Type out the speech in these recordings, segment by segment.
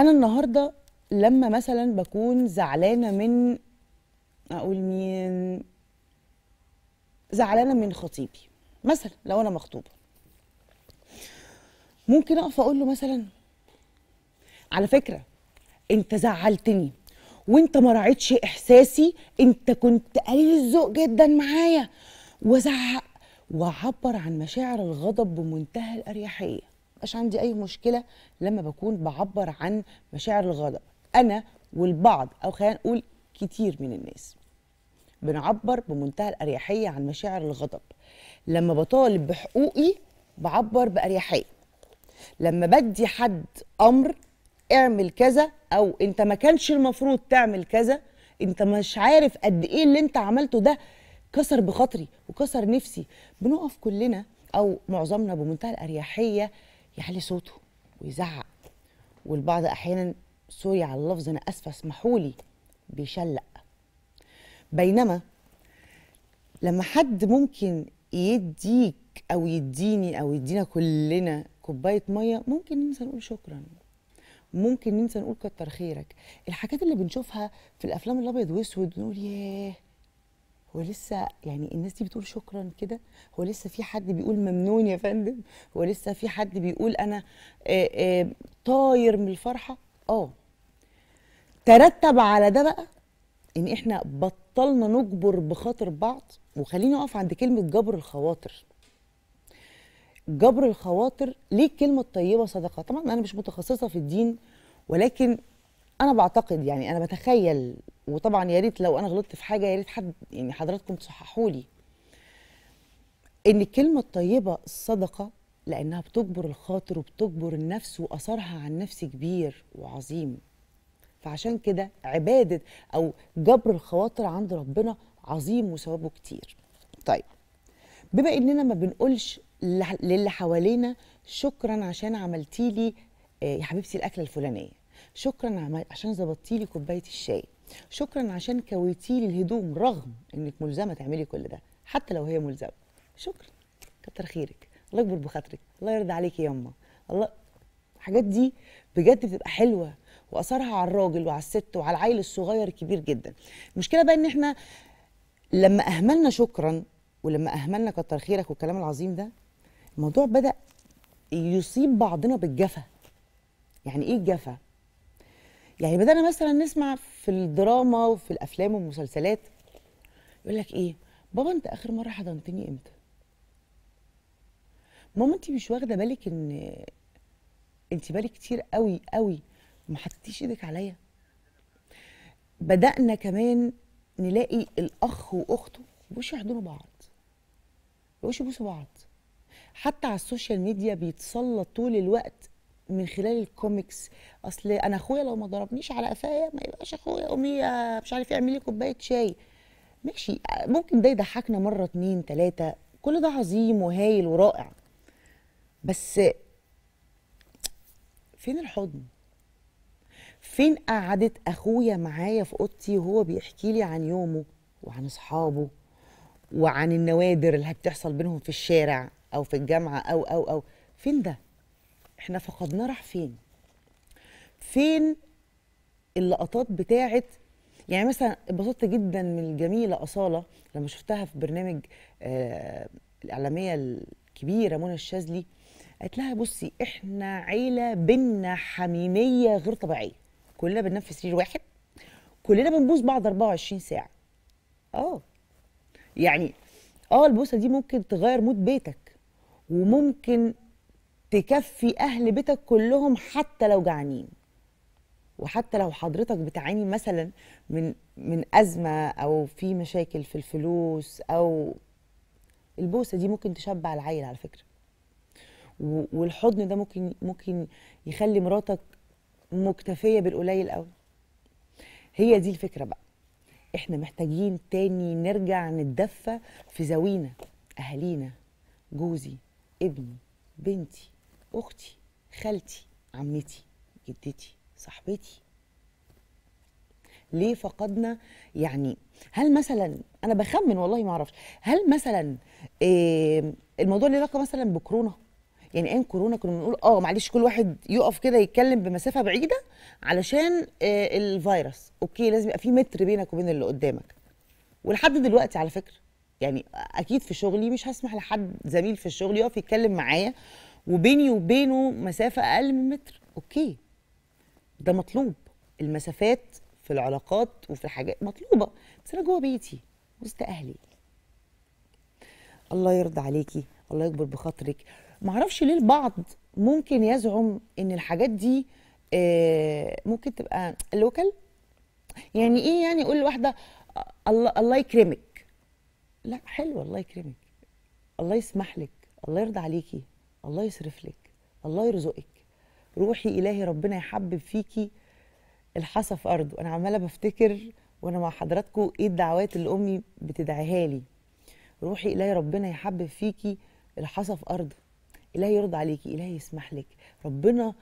انا النهارده لما مثلا بكون زعلانه من اقول مين زعلانه من خطيبي مثلا لو انا مخطوبه ممكن اقف اقول له مثلا على فكره انت زعلتني وانت ما راعيتش احساسي انت كنت قليل الذوق جدا معايا وازعق واعبر عن مشاعر الغضب بمنتهى الاريحيه بقاش عندي اي مشكله لما بكون بعبر عن مشاعر الغضب انا والبعض او خلينا نقول كتير من الناس بنعبر بمنتهى الاريحيه عن مشاعر الغضب لما بطالب بحقوقي بعبر باريحيه لما بدي حد امر اعمل كذا او انت ما كانش المفروض تعمل كذا انت مش عارف قد ايه اللي انت عملته ده كسر بخاطري وكسر نفسي بنقف كلنا او معظمنا بمنتهى الاريحيه يعلي صوته ويزعق والبعض احيانا سوري على اللفظ انا اسفه اسمحوا لي بيشلق بينما لما حد ممكن يديك او يديني او يدينا كلنا كوبايه ميه ممكن ننسى نقول شكرا ممكن ننسى نقول كتر خيرك الحاجات اللي بنشوفها في الافلام الابيض واسود نقول ياه هو لسه يعني الناس دي بتقول شكرا كده هو لسه في حد بيقول ممنون يا فندم هو لسه في حد بيقول انا آآ آه، آآ آه، طاير من الفرحه اه ترتب على ده بقى ان احنا بطلنا نجبر بخاطر بعض وخليني اقف عند كلمه جبر الخواطر جبر الخواطر ليه الكلمه الطيبه صدقه طبعا انا مش متخصصه في الدين ولكن انا بعتقد يعني انا بتخيل وطبعا يا ريت لو انا غلطت في حاجه يا ريت حد يعني حضراتكم تصححوا لي ان الكلمه الطيبه الصدقه لانها بتجبر الخاطر وبتجبر النفس واثرها عن النفس كبير وعظيم فعشان كده عباده او جبر الخواطر عند ربنا عظيم وثوابه كتير طيب بما اننا ما بنقولش للي حوالينا شكرا عشان عملتي لي آه، يا حبيبتي الاكله الفلانيه شكرا عشان ظبطتي لي كوبايه الشاي شكرا عشان كويتي لي الهدوم رغم انك ملزمه تعملي كل ده حتى لو هي ملزمه شكرا كتر خيرك الله يكبر بخاطرك الله يرضى عليكي يما الله الحاجات دي بجد بتبقى حلوه واثرها على الراجل وعلى الست وعلى العيل الصغير كبير جدا المشكله بقى ان احنا لما اهملنا شكرا ولما اهملنا كتر خيرك والكلام العظيم ده الموضوع بدا يصيب بعضنا بالجفا يعني ايه الجفا يعني بدأنا مثلا نسمع في الدراما وفي الأفلام والمسلسلات يقول لك إيه بابا أنت آخر مرة حضنتني إمتى؟ ماما أنت مش واخدة بالك إن أنت بالك كتير قوي قوي ما حطيتيش إيدك عليا بدأنا كمان نلاقي الأخ وأخته بوش يحضنوا بعض بوش يبوسوا بعض حتى على السوشيال ميديا بيتسلط طول الوقت من خلال الكوميكس اصل انا اخويا لو ما ضربنيش على قفايا ما يبقاش اخويا قومي مش عارف يعمل لي كوبايه شاي ماشي ممكن ده يضحكنا مره اتنين تلاته كل ده عظيم وهايل ورائع بس فين الحضن فين قعدة أخويا معايا في أوضتي وهو بيحكي لي عن يومه وعن أصحابه وعن النوادر اللي بتحصل بينهم في الشارع أو في الجامعة أو أو أو فين ده؟ احنا فقدناه راح فين فين اللقطات بتاعه يعني مثلا اتبسطت جدا من الجميله اصاله لما شفتها في برنامج آه الاعلاميه الكبيره منى الشاذلي قالت لها بصي احنا عيله بينا حميميه غير طبيعيه كلنا بننام في سرير واحد كلنا بنبوس بعض 24 ساعه اه يعني اه البوسه دي ممكن تغير مود بيتك وممكن تكفي اهل بيتك كلهم حتى لو جعانين وحتى لو حضرتك بتعاني مثلا من من ازمه او في مشاكل في الفلوس او البوسه دي ممكن تشبع العيل على فكره والحضن ده ممكن ممكن يخلي مراتك مكتفيه بالقليل قوي هي دي الفكره بقى احنا محتاجين تاني نرجع نتدفى في زوينا اهالينا جوزي ابني بنتي اختي خالتي عمتي جدتي صاحبتي ليه فقدنا يعني هل مثلا انا بخمن والله ما اعرفش هل مثلا إيه الموضوع له علاقه مثلا بكورونا يعني ايام كورونا كنا بنقول اه معلش كل واحد يقف كده يتكلم بمسافه بعيده علشان إيه الفيروس اوكي لازم يبقى في متر بينك وبين اللي قدامك ولحد دلوقتي على فكره يعني اكيد في شغلي مش هسمح لحد زميل في الشغل يقف يتكلم معايا وبيني وبينه مسافه اقل من متر اوكي ده مطلوب المسافات في العلاقات وفي الحاجات مطلوبه بس انا جوه بيتي وسط اهلي الله يرضى عليكي الله يكبر بخاطرك معرفش ليه البعض ممكن يزعم ان الحاجات دي آه، ممكن تبقى لوكال يعني ايه يعني اقول لواحده الله الله يكرمك لا حلو الله يكرمك الله يسمح لك الله يرضى عليكي الله يصرف لك الله يرزقك روحي إلهي ربنا يحبب فيكي الحصى في أرضه أنا عمالة بفتكر وأنا مع حضراتكم إيه الدعوات اللي أمي بتدعيها لي روحي إلهي ربنا يحبب فيكي الحصى في أرضه إلهي يرضى عليكي إلهي يسمح لك ربنا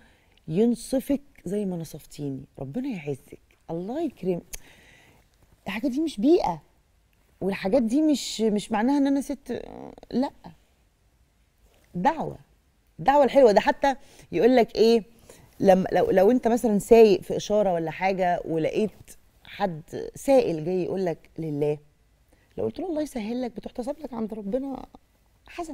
ينصفك زي ما نصفتيني ربنا يعزك الله يكرم الحاجات دي مش بيئة والحاجات دي مش مش معناها ان انا ست لا دعوه الدعوه الحلوه ده حتى يقول لك ايه لما لو لو انت مثلا سايق في اشاره ولا حاجه ولقيت حد سائل جاي يقول لك لله لو قلت له الله يسهل لك بتحتسب لك عند ربنا حسن